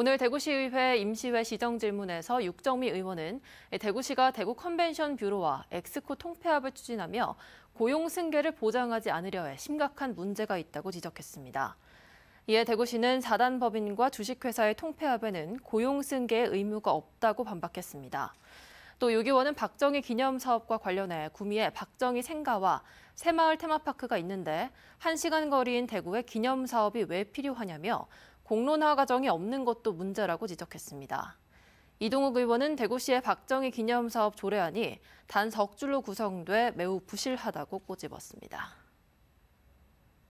오늘 대구시의회 임시회 시정질문에서 육정미 의원은 대구시가 대구 컨벤션 뷰로와 엑스코 통폐합을 추진하며 고용 승계를 보장하지 않으려 해 심각한 문제가 있다고 지적했습니다. 이에 대구시는 자단 법인과 주식회사의 통폐합에는 고용 승계의 의무가 없다고 반박했습니다. 또 유기원은 박정희 기념 사업과 관련해 구미에 박정희 생가와 새마을 테마파크가 있는데 1시간 거리인 대구에 기념 사업이 왜 필요하냐며 공론화 과정이 없는 것도 문제라고 지적했습니다. 이동욱 의원은 대구시의 박정희 기념사업 조례안이 단석 줄로 구성돼 매우 부실하다고 꼬집었습니다.